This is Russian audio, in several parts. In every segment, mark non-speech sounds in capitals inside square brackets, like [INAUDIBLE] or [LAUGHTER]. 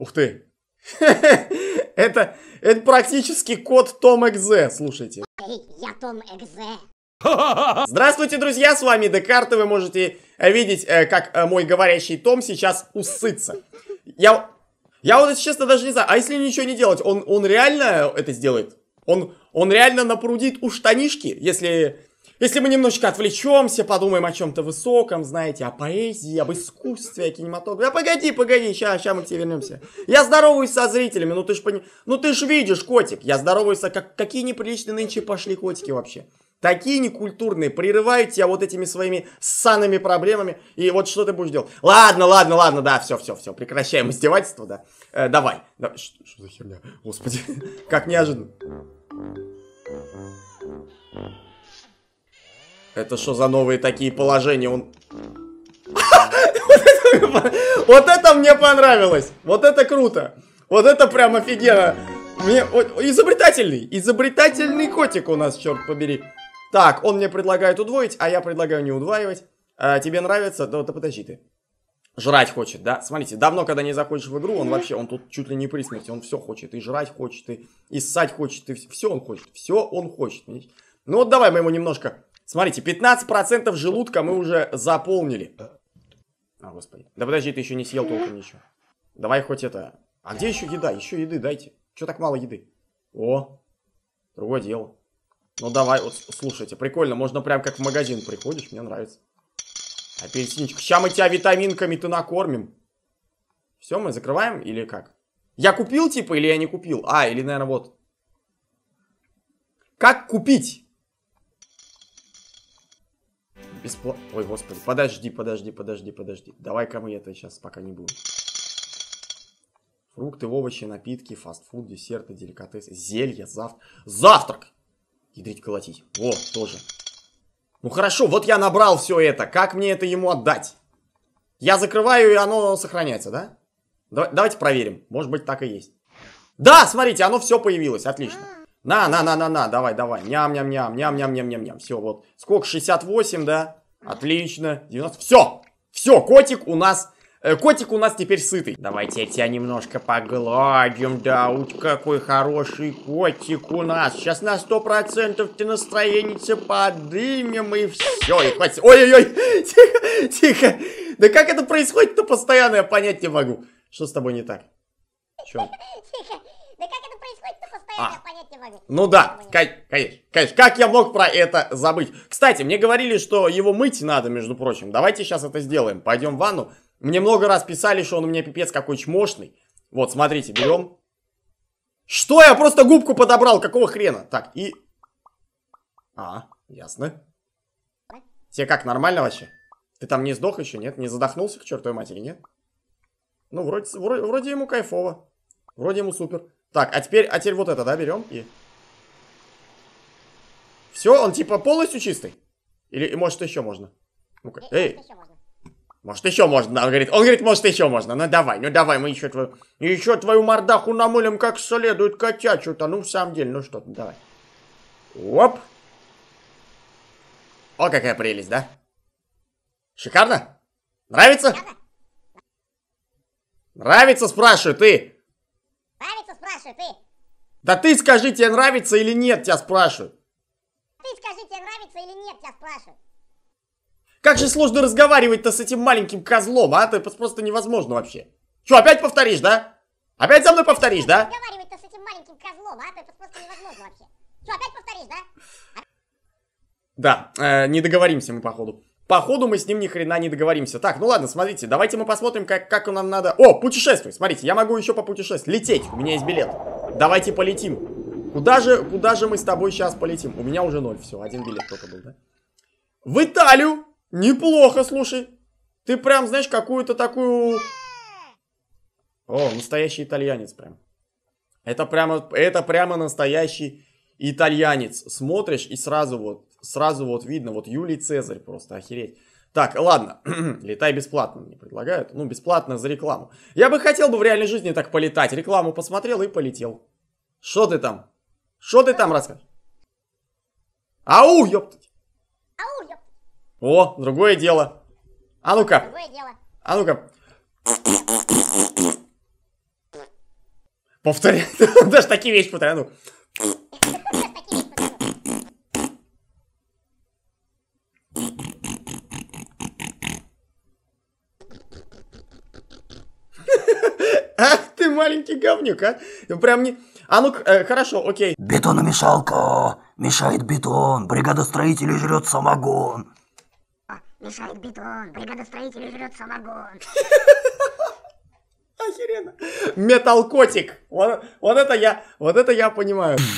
Ух ты. [LAUGHS] это, это практически код Том Экзе, слушайте. Эй, я Том Экзе. [LAUGHS] Здравствуйте, друзья, с вами Декарт, и вы можете э, видеть, э, как э, мой говорящий Том сейчас усыться. Я, я вот, если честно, даже не знаю, а если ничего не делать, он, он реально это сделает? Он, он реально напрудит у штанишки, если если мы немножечко отвлечемся, подумаем о чем-то высоком, знаете, о поэзии, об искусстве, о кинематографе. А погоди, погоди, сейчас, сейчас мы к тебе вернемся. Я здороваюсь со зрителями, ну ты ж пони... ну ты ж видишь, котик, я здороваюсь, со... как... какие неприличные нынче пошли котики вообще. Такие некультурные, прерывают тебя вот этими своими ссаными проблемами, и вот что ты будешь делать? Ладно, ладно, ладно, да, все, все, все, прекращаем издевательство, да. Э, давай. Да, что, что за херня? Господи, [LAUGHS] как неожиданно. Это что за новые такие положения? Он... [LAUGHS] Вот это мне понравилось! Вот это круто! Вот это прям офигенно! Мне... Изобретательный! Изобретательный котик у нас, черт побери! Так, он мне предлагает удвоить, а я предлагаю не удваивать. А, тебе нравится? Да, да подожди ты. Жрать хочет, да? Смотрите, давно, когда не заходишь в игру, он вообще, он тут чуть ли не при смерти, он все хочет. И жрать хочет, и, и ссать хочет, и все он хочет. Все он хочет. Ну вот давай мы ему немножко Смотрите, 15% желудка мы уже заполнили. А, господи. Да подожди, ты еще не съел толком ничего. Давай хоть это... А где еще еда? Еще еды дайте. Че так мало еды? О, другое дело. Ну давай, вот слушайте, прикольно, можно прям как в магазин приходишь, мне нравится. Апельсинчик. Сейчас мы тебя витаминками-то накормим. Все, мы закрываем или как? Я купил типа или я не купил? А, или, наверное, вот. Как купить? бесплатно... Ой, господи, подожди, подожди, подожди, подожди. Давай-ка мы это сейчас пока не будем. Фрукты, овощи, напитки, фастфуд, десерты, деликатесы, зелья, зав... завтрак! Ядрить, колотить. Вот, тоже. Ну хорошо, вот я набрал все это. Как мне это ему отдать? Я закрываю, и оно сохраняется, да? Давайте проверим. Может быть, так и есть. Да, смотрите, оно все появилось. Отлично. На, на, на, на, на, давай, давай. Ням, ням, ням, ням, ням, ням, ням, ням. Все, вот. Сколько? 68, да? Отлично. 90. Все. Все, котик у нас... Э, котик у нас теперь сытый. Давайте я тебя немножко погладим, да. Уж какой хороший котик у нас. Сейчас на 100% ты настроение поднимем и все. И хватит. Ой-ой-ой. [LAUGHS] Тихо, тихо. Да как это происходит-то постоянно, я понять не могу. Что с тобой не так? Че? Тихо, [LAUGHS] а. Ну да, конечно, конечно. Как я мог про это забыть? Кстати, мне говорили, что его мыть надо, между прочим. Давайте сейчас это сделаем. Пойдем в ванну. Мне много раз писали, что он у меня пипец какой чмошный. Вот, смотрите, берем. Что? Я просто губку подобрал. Какого хрена? Так, и... А, ясно. Тебе как, нормально вообще? Ты там не сдох еще, нет? Не задохнулся к чертовой матери, нет? Ну, вроде, вроде, вроде ему кайфово. Вроде ему супер. Так, а теперь, а теперь вот это, да, берем и... Все, он типа полностью чистый? Или, может, еще можно? ну -ка. Эй! Может, еще можно, он говорит, он говорит, может, еще можно. Ну, давай, ну, давай, мы еще твою, еще твою мордаху намылим как следует, котячу-то. Ну, в самом деле, ну что ты, давай. Оп. О, какая прелесть, да? Шикарно? Нравится? Нравится, спрашиваю, ты? спрашивают, ты? Да ты скажи, тебе нравится или нет, тебя спрашивают. Ты скажи, тебе нравится или нет, тебя спрашивают. Как же сложно разговаривать-то с этим маленьким козлом, а? Это просто невозможно вообще. Че, опять повторишь, да? Опять за мной повторишь, да? Разговаривать-то с этим маленьким козлом, а? Это просто невозможно вообще. Че, опять повторишь, да? Да, э, не договоримся мы, походу. Походу мы с ним ни хрена не договоримся. Так, ну ладно, смотрите, давайте мы посмотрим, как, как нам надо... О, путешествуй, смотрите, я могу еще попутешествовать. Лететь, у меня есть билет. Давайте полетим. Куда же, куда же мы с тобой сейчас полетим? У меня уже ноль, все, один билет только был, да? В Италию! Неплохо, слушай. Ты прям, знаешь, какую-то такую... О, настоящий итальянец прям. Это прямо, это прямо настоящий итальянец. Смотришь и сразу вот сразу вот видно, вот Юлий Цезарь просто, охереть. Так, ладно, [CLEARS THROAT] летай бесплатно мне предлагают. Ну, бесплатно за рекламу. Я бы хотел бы в реальной жизни так полетать. Рекламу посмотрел и полетел. Что ты там? Что ты там расскажешь? Ау, ёптать. Ау, ёптать. О, другое дело. А ну-ка. Другое дело. А ну-ка. Повторяю. [LAUGHS] Даже такие вещи повторяю. Ну, Ах [LAUGHS] ты маленький говнюк, а? Прям не... А ну, э, хорошо, окей. Бетономешалка, мешает бетон, бригада строителей жрет самогон. А, мешает бетон, бригада строителей жрет самогон. [LAUGHS] Охеренно. Металкотик. Вот, вот это я, вот это я понимаю. [LAUGHS]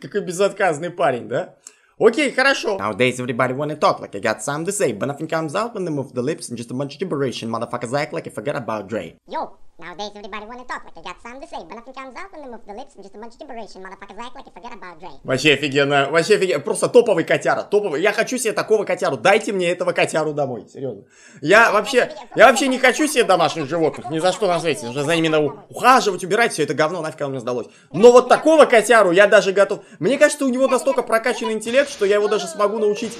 Какой безотказный парень, да? Okay, хорошо. Nowadays everybody wanna talk like I got something to say, but nothing comes out when they move the lips and just a bunch of gibberish and motherfuckers act like I forgot about Dre. Yo, Nowadays, everybody wanna talk like I got something to say, but nothing comes out when they move the lips, just a bunch of gibberish, and motherfuckers act like I forget about Dre. Вообще офигенно, вообще офигенно, просто топовый котяра, топовый. Я хочу себе такого котяру, дайте мне этого котяру домой, серьезно. Я вообще, я вообще не хочу себе домашних животных, ни за что на свете, уже за ними надо ухаживать, убирать, все это говно, нафиг оно мне сдалось. Но вот такого котяру я даже готов. Мне кажется, у него настолько прокачанный интеллект, что я его даже смогу научить.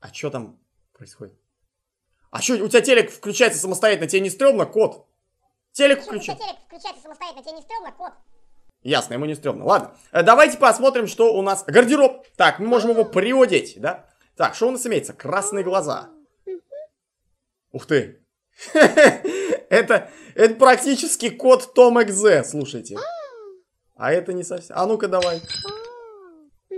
А что там происходит? А что, у тебя телек включается самостоятельно, тебе не стрёмно, кот? Телек включается. телек включается самостоятельно, тебе не стрёмно, кот? Ясно, ему не стрёмно. Ладно, э, давайте посмотрим, что у нас. Гардероб. Так, мы можем его приодеть, да? Так, что у нас имеется? Красные глаза. Ух ты. [LAUGHS] Это, это практически код Том Экзе, слушайте. А это не совсем. А ну-ка давай. А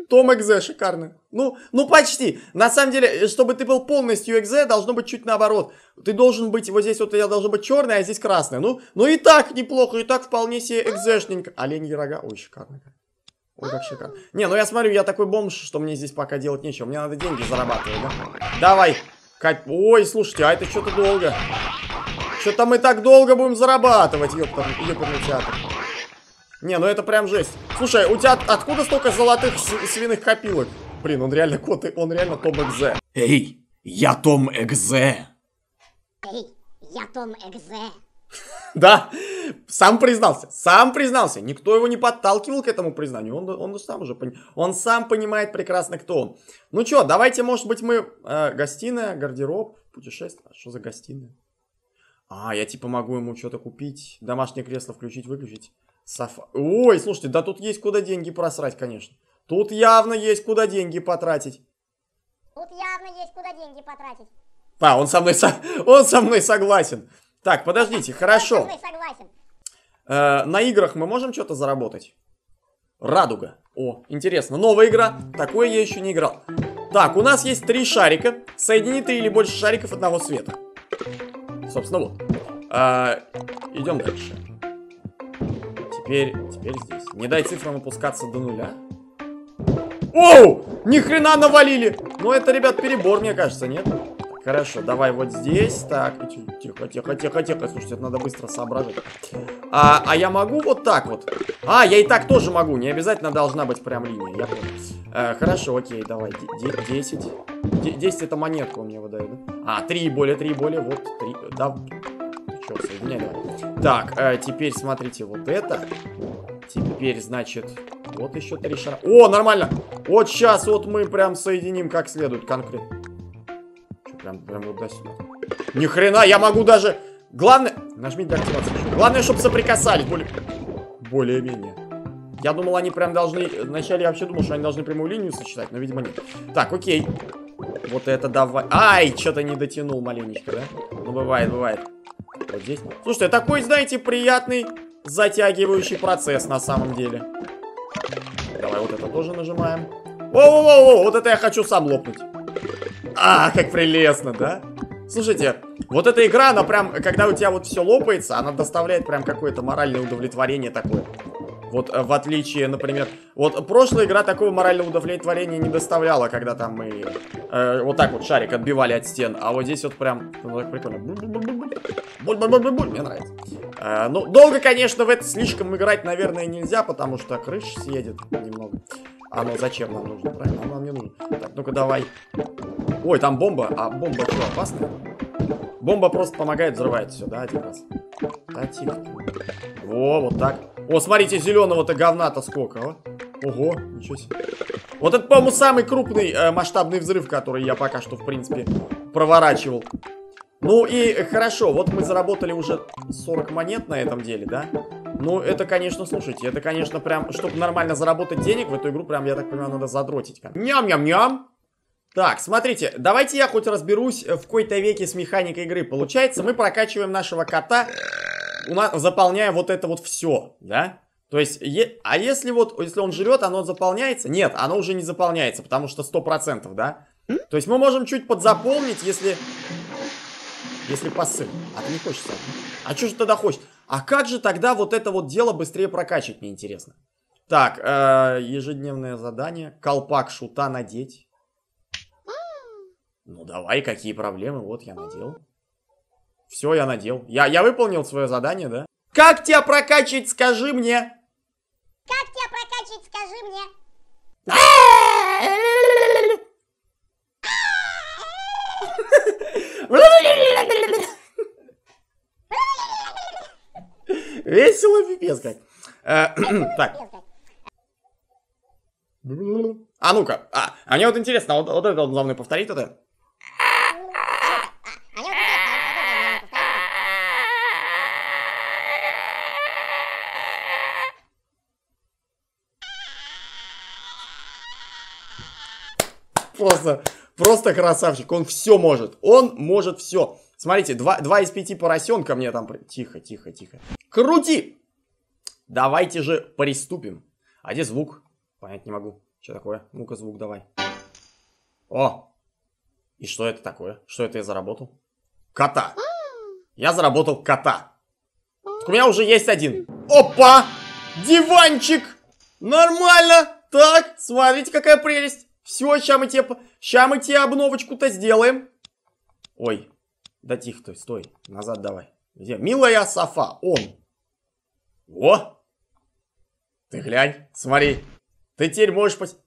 том экзе шикарно. Ну, ну почти. На самом деле, э, чтобы ты был полностью экзе, должно быть чуть наоборот. Ты должен быть, вот здесь вот я должен быть черный, а здесь красный. Ну, ну и так неплохо, и так вполне себе экзешненько. Оленьи рога, ой, шикарно. Ой, как шикарно. Не, ну я смотрю, я такой бомж, что мне здесь пока делать нечего. Мне надо деньги зарабатывать, да? Давай. Кать... Ой, слушайте, а это что-то долго. Что-то мы так долго будем зарабатывать, ёпта, ёпта, театр. Не, ну это прям жесть. Слушай, у тебя откуда столько золотых свиных копилок? Блин, он реально кот, он реально Том Экзе. Эй, я Том Экзе. Эй, я Том Экзе. Да, сам признался, сам признался. Никто его не подталкивал к этому признанию. Он, он сам уже пони... он сам понимает прекрасно, кто он. Ну что, давайте, может быть, мы... Э, гостиная, гардероб, путешествие. А что за гостиная? А, я типа могу ему что-то купить. Домашнее кресло включить, выключить. Софа. Ой, слушайте, да тут есть куда деньги просрать, конечно. Тут явно есть куда деньги потратить. Тут явно есть куда деньги потратить. А, он со мной, со... он со мной согласен. Так, подождите, хорошо. Он со мной согласен. Э, на играх мы можем что-то заработать? Радуга. О, интересно, новая игра. Такое я еще не играл. Так, у нас есть три шарика. Соедини три или больше шариков одного цвета. Собственно, вот. А, идем дальше. Теперь, теперь здесь. Не дай цифрам опускаться до нуля. Оу! Ни хрена навалили! Ну это, ребят, перебор, мне кажется, нет? Хорошо, давай вот здесь. Так, тихо, тихо, тихо, тихо. Слушайте, это надо быстро соображать. А, а я могу вот так вот? А, я и так тоже могу. Не обязательно должна быть прям линия. Я понял. А, хорошо, окей, давай. 10. 10 это монетка у меня выдает, да? А, 3 и более, 3 и более, вот, 3, да, чё, соединяли. Так, э, теперь смотрите, вот это, теперь, значит, вот еще три шара. О, нормально, вот сейчас вот мы прям соединим как следует, конкретно. Чё, прям, прям вот до сюда. Ни хрена, я могу даже, главное, нажмите до главное, чтобы соприкасались, более, более-менее. Я думал, они прям должны... Вначале я вообще думал, что они должны прямую линию сочетать, но, видимо, нет. Так, окей. Вот это давай. Ай, что-то не дотянул маленечко, да? Ну, бывает, бывает. Вот здесь. Слушайте, а такой, знаете, приятный затягивающий процесс на самом деле. Давай вот это тоже нажимаем. Воу-воу-воу, вот это я хочу сам лопнуть. А, как прелестно, да? Слушайте, вот эта игра, она прям, когда у тебя вот все лопается, она доставляет прям какое-то моральное удовлетворение такое. Вот э, в отличие, например... Вот прошлая игра такого морального удовлетворения не доставляла, когда там мы э, вот так вот шарик отбивали от стен. А вот здесь вот прям... Ну, так прикольно. Буль-буль-буль-буль. Мне нравится. Э, ну, долго, конечно, в это слишком играть, наверное, нельзя, потому что крыша съедет немного. А ну зачем нам нужно, правильно? Оно нам не нужно. Так, ну-ка давай. Ой, там бомба. А бомба что, опасная? Бомба просто помогает, взрывает все, да, один раз. Да, тихо. Во, вот так. О, смотрите, зеленого-то говна-то сколько, а? Ого, ничего себе. Вот это, по-моему, самый крупный э, масштабный взрыв, который я пока что, в принципе, проворачивал. Ну и э, хорошо, вот мы заработали уже 40 монет на этом деле, да? Ну, это, конечно, слушайте, это, конечно, прям, чтобы нормально заработать денег в эту игру, прям, я так понимаю, надо задротить. Ням-ням-ням! Так, смотрите, давайте я хоть разберусь э, в какой-то веке с механикой игры. Получается, мы прокачиваем нашего кота у нас, заполняя вот это вот все, да? То есть, е, а если вот, если он жрет, оно заполняется? Нет, оно уже не заполняется, потому что 100%, да? То есть мы можем чуть подзаполнить, если... Если посыл. А ты не хочешь сам. А что же тогда хочешь? А как же тогда вот это вот дело быстрее прокачать, мне интересно. Так, э, ежедневное задание. Колпак шута надеть. А. Ну давай, какие проблемы? Вот я надел. Все, я надел. Я, я выполнил свое задание, да? Как тебя прокачать, скажи мне? Как тебя прокачать, скажи мне? Весело пипец как. Э, [CLEARS THROAT] так. А ну-ка. А, а, мне вот интересно, а вот, это главное повторить это. Просто, просто красавчик. Он все может. Он может все. Смотрите, два, два из пяти поросенка мне там... Тихо, тихо, тихо. Крути! Давайте же приступим. А где звук? Понять не могу. Что такое? Ну-ка, звук давай. О! И что это такое? Что это я заработал? Кота. Я заработал кота. Так у меня уже есть один. Опа! Диванчик! Нормально! Так, смотрите, какая прелесть. Все, ща мы тебе, ща мы тебе обновочку-то сделаем. Ой, да тихо ты, стой, назад давай. Где? Милая Софа, он. О! Ты глянь, смотри. Ты теперь можешь пос...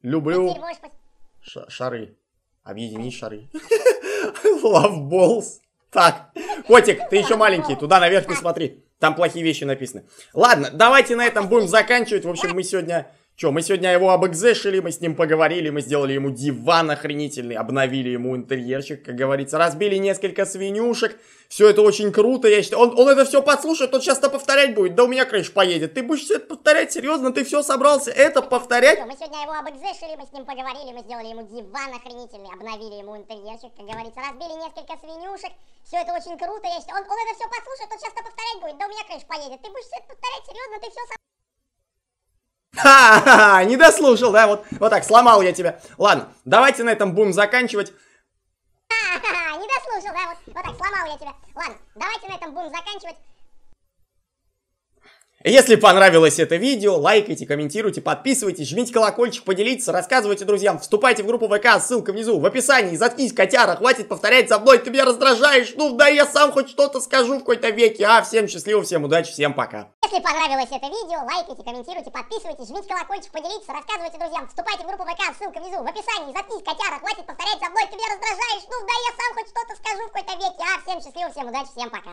Люблю... Можешь пос... шары. Объедини шары. Лавболс. [LAUGHS] Так, котик, ты еще маленький, туда наверх не смотри. Там плохие вещи написаны. Ладно, давайте на этом будем заканчивать. В общем, мы сегодня Че, мы сегодня его обэкзешили, мы с ним поговорили, мы сделали ему диван охренительный, обновили ему интерьерчик, как говорится, разбили несколько свинюшек. Все это очень круто, я считаю. Он, он это все подслушает, он часто повторять будет. Да у меня крыша поедет. Ты будешь все это повторять, серьезно, ты все собрался это повторять? Мы сегодня его обэкзешили, мы с ним поговорили, мы сделали ему диван охренительный, обновили ему интерьерчик, как говорится, разбили несколько свинюшек. Все это очень круто, я считаю. Он, он это все подслушает, он часто повторять будет. Да у меня крыша поедет. Ты будешь все это повторять, серьезно, ты все собрался. Ха-ха-ха, не дослушал, да? Вот, вот так, сломал я тебя. Ладно, давайте на этом будем заканчивать. Ха-ха-ха, не дослушал, да? Вот, вот так, сломал я тебя. Ладно, давайте на этом будем заканчивать. Если понравилось это видео, лайкайте, комментируйте, подписывайтесь, жмите колокольчик, поделитесь, рассказывайте друзьям, вступайте в группу ВК, ссылка внизу в описании. Заткнись, котяра, хватит повторять за мной, ты меня раздражаешь. Ну да, я сам хоть что-то скажу в какой-то веке. А, всем счастливо, всем удачи, всем пока. Если понравилось это видео, лайкайте, комментируйте, подписывайтесь, жмите колокольчик, поделитесь, рассказывайте друзьям, вступайте в группу ВК, ссылка внизу в описании. Заткнись, котяра, хватит повторять за мной, ты меня раздражаешь. Ну да, я сам хоть что-то скажу в какой-то веке. А, всем счастливо, всем удачи, всем пока.